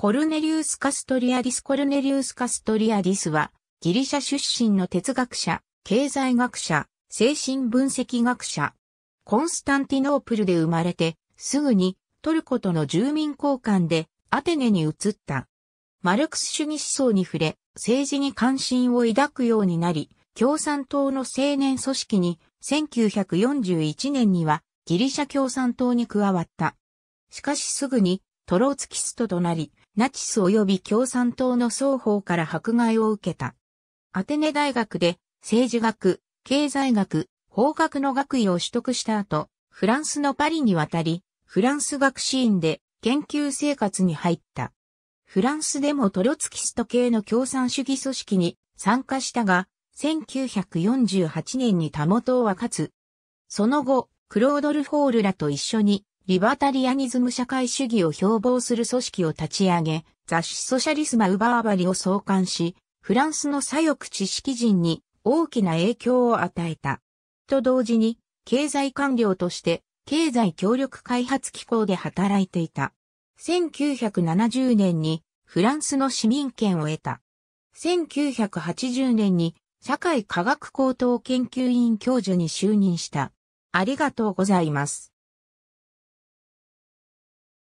コルネリウス・カストリアディス・コルネリウス・カストリアディスは、ギリシャ出身の哲学者、経済学者、精神分析学者。コンスタンティノープルで生まれて、すぐにトルコとの住民交換でアテネに移った。マルクス主義思想に触れ、政治に関心を抱くようになり、共産党の青年組織に1941年にはギリシャ共産党に加わった。しかしすぐにトローツキストとなり、ナチス及び共産党の双方から迫害を受けた。アテネ大学で政治学、経済学、法学の学位を取得した後、フランスのパリに渡り、フランス学士院で研究生活に入った。フランスでもトロツキスト系の共産主義組織に参加したが、1948年に他元を分かつ。その後、クロードル・フォールらと一緒にリバタリアニズム社会主義を標榜する組織を立ち上げ、雑誌ソシャリスマ・ウバーバリを創刊し、フランスの左翼知識人に大きな影響を与えた。と同時に、経済官僚として経済協力開発機構で働いていた。1970年にフランスの市民権を得た。1980年に社会科学高等研究院教授に就任した。ありがとうございます。